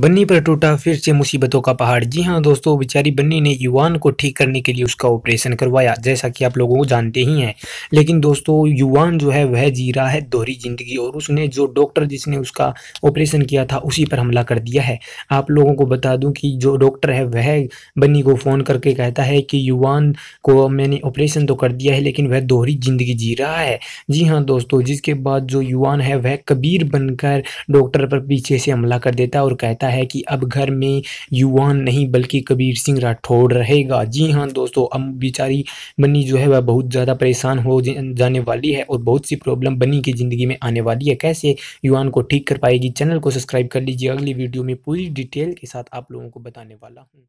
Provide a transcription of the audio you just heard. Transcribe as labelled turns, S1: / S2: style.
S1: बन्नी पर टूटा फिर से मुसीबतों का पहाड़ जी हाँ दोस्तों बेचारी बन्नी ने युवान को ठीक करने के लिए उसका ऑपरेशन करवाया जैसा कि आप लोगों को जानते ही हैं लेकिन दोस्तों युवान जो है वह जी रहा है दोहरी जिंदगी और उसने जो डॉक्टर जिसने उसका ऑपरेशन किया था उसी पर हमला कर दिया है आप लोगों को बता दूँ कि जो डॉक्टर है वह बन्नी को फ़ोन करके कहता है कि युवान को मैंने ऑपरेशन तो कर दिया है लेकिन वह दोहरी जिंदगी जी रहा है जी हाँ दोस्तों जिसके बाद जो युवान है वह कबीर बनकर डॉक्टर पर पीछे से हमला कर देता है और कहता ऐसा है कि अब घर में युवान नहीं बल्कि कबीर सिंह राठौड़ रहेगा जी हाँ दोस्तों अब बेचारी बनी जो है वह बहुत ज़्यादा परेशान हो जाने वाली है और बहुत सी प्रॉब्लम बनी की ज़िंदगी में आने वाली है कैसे युवान को ठीक कर पाएगी चैनल को सब्सक्राइब कर लीजिए अगली वीडियो में पूरी डिटेल
S2: के साथ आप लोगों को बताने वाला हूँ